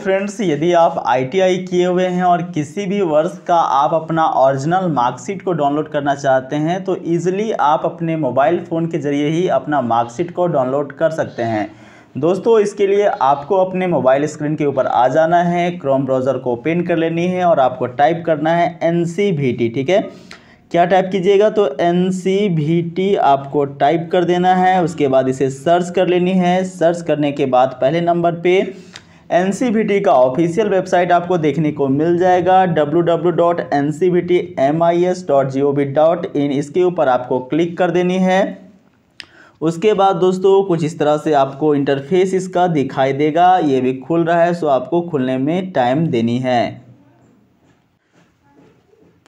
friends तो यदि आप आईटीआई किए हुए हैं और किसी भी वर्ष का आप अपना ओरिजिनल मार्कशीट को डाउनलोड करना चाहते हैं तो ईज़िली आप अपने मोबाइल फ़ोन के ज़रिए ही अपना मार्कशीट को डाउनलोड कर सकते हैं दोस्तों इसके लिए आपको अपने मोबाइल स्क्रीन के ऊपर आ जाना है क्रोम ब्राउज़र को ओपन कर लेनी है और आपको टाइप करना है एन ठीक है क्या टाइप कीजिएगा तो एन आपको टाइप कर देना है उसके बाद इसे सर्च कर लेनी है सर्च करने के बाद पहले नंबर पर एन का ऑफिशियल वेबसाइट आपको देखने को मिल जाएगा इन इसके ऊपर आपको क्लिक कर देनी है उसके बाद दोस्तों कुछ इस तरह से आपको इंटरफेस इसका दिखाई देगा ये भी खुल रहा है सो आपको खुलने में टाइम देनी है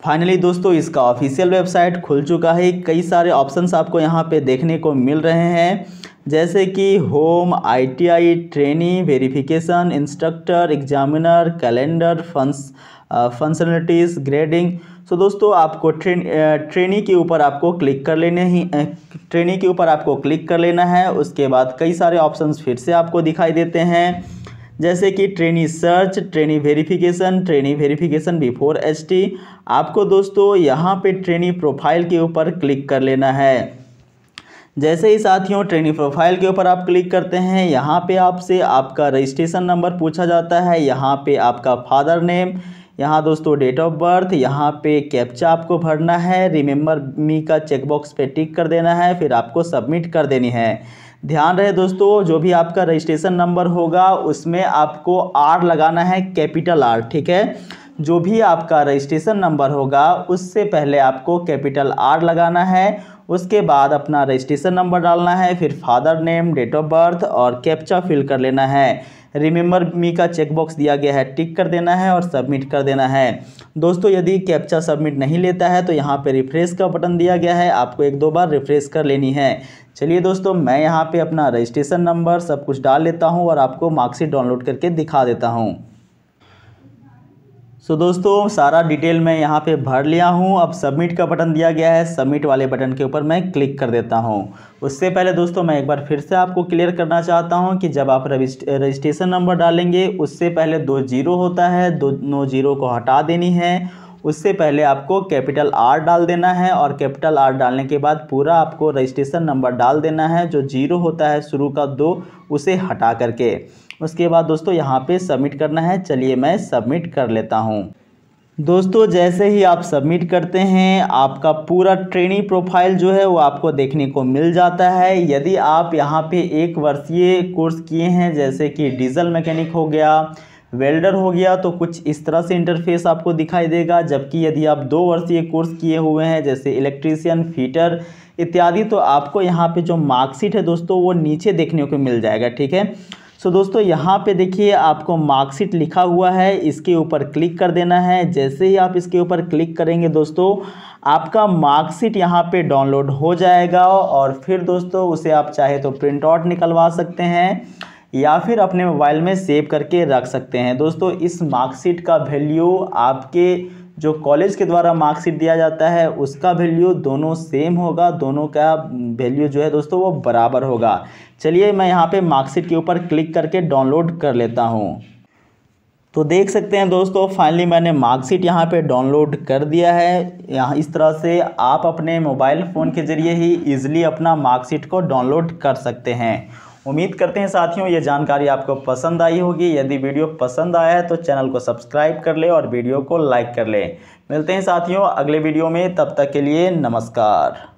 फाइनली दोस्तों इसका ऑफिशियल वेबसाइट खुल चुका है कई सारे ऑप्शंस आपको यहाँ पे देखने को मिल रहे हैं जैसे कि home ITI trainee verification instructor examiner calendar funs functionalities grading so दोस्तों आपको ट्रेन ट्रेनी के ऊपर आपको क्लिक कर लेने ही ट्रेनी के ऊपर आपको क्लिक कर लेना है उसके बाद कई सारे ऑप्शंस फिर से आपको दिखाई देते हैं जैसे कि trainee search trainee verification trainee verification before HT आपको दोस्तों यहाँ पे ट्रेनी प्रोफाइल के ऊपर क्लिक कर लेना है जैसे ही साथियों ट्रेनिंग प्रोफाइल के ऊपर आप क्लिक करते हैं यहाँ पे आपसे आपका रजिस्ट्रेशन नंबर पूछा जाता है यहाँ पे आपका फादर नेम यहाँ दोस्तों डेट ऑफ बर्थ यहाँ पे कैप्चा आपको भरना है रिमेंबर मी का चेकबॉक्स पे टिक कर देना है फिर आपको सबमिट कर देनी है ध्यान रहे दोस्तों जो भी आपका रजिस्ट्रेशन नंबर होगा उसमें आपको आर लगाना है कैपिटल आर ठीक है जो भी आपका रजिस्ट्रेशन नंबर होगा उससे पहले आपको कैपिटल आर लगाना है उसके बाद अपना रजिस्ट्रेशन नंबर डालना है फिर father name date of birth और कैप्चा फिल कर लेना है रिमेंबर मी का चेकबॉक्स दिया गया है टिक कर देना है और सबमिट कर देना है दोस्तों यदि कैप्चा सबमिट नहीं लेता है तो यहाँ पे रिफ्रेश का बटन दिया गया है आपको एक दो बार रिफ्रेश कर लेनी है चलिए दोस्तों मैं यहाँ पे अपना रजिस्ट्रेशन नंबर सब कुछ डाल लेता हूँ और आपको मार्कशीट डाउनलोड करके दिखा देता हूँ सो so, दोस्तों सारा डिटेल मैं यहाँ पे भर लिया हूँ अब सबमिट का बटन दिया गया है सबमिट वाले बटन के ऊपर मैं क्लिक कर देता हूँ उससे पहले दोस्तों मैं एक बार फिर से आपको क्लियर करना चाहता हूँ कि जब आप रजिस्ट्रेशन नंबर डालेंगे उससे पहले दो जीरो होता है दो नौ जीरो को हटा देनी है उससे पहले आपको कैपिटल आर डाल देना है और कैपिटल आर डालने के बाद पूरा आपको रजिस्ट्रेशन नंबर डाल देना है जो जीरो होता है शुरू का दो उसे हटा करके उसके बाद दोस्तों यहाँ पे सबमिट करना है चलिए मैं सबमिट कर लेता हूँ दोस्तों जैसे ही आप सबमिट करते हैं आपका पूरा ट्रेनिंग प्रोफाइल जो है वो आपको देखने को मिल जाता है यदि आप यहाँ पे एक वर्षीय कोर्स किए हैं जैसे कि डीजल मैकेनिक हो गया वेल्डर हो गया तो कुछ इस तरह से इंटरफेस आपको दिखाई देगा जबकि यदि आप दो वर्षीय कोर्स किए हुए हैं जैसे इलेक्ट्रीशियन फीटर इत्यादि तो आपको यहाँ पे जो मार्कशीट है दोस्तों वो नीचे देखने को मिल जाएगा ठीक है सो दोस्तों यहाँ पे देखिए आपको मार्कशीट लिखा हुआ है इसके ऊपर क्लिक कर देना है जैसे ही आप इसके ऊपर क्लिक करेंगे दोस्तों आपका मार्कशीट यहाँ पे डाउनलोड हो जाएगा और फिर दोस्तों उसे आप चाहे तो प्रिंट आउट निकलवा सकते हैं या फिर अपने मोबाइल में सेव करके रख सकते हैं दोस्तों इस मार्कशीट का वैल्यू आपके जो कॉलेज के द्वारा मार्कशीट दिया जाता है उसका वैल्यू दोनों सेम होगा दोनों का वैल्यू जो है दोस्तों वो बराबर होगा चलिए मैं यहाँ पे मार्कशीट के ऊपर क्लिक करके डाउनलोड कर लेता हूँ तो देख सकते हैं दोस्तों फाइनली मैंने मार्कशीट यहाँ पे डाउनलोड कर दिया है यहाँ इस तरह से आप अपने मोबाइल फ़ोन के ज़रिए ही ईज़िली अपना मार्कशीट को डाउनलोड कर सकते हैं उम्मीद करते हैं साथियों ये जानकारी आपको पसंद आई होगी यदि वीडियो पसंद आया है तो चैनल को सब्सक्राइब कर लें और वीडियो को लाइक कर लें मिलते हैं साथियों अगले वीडियो में तब तक के लिए नमस्कार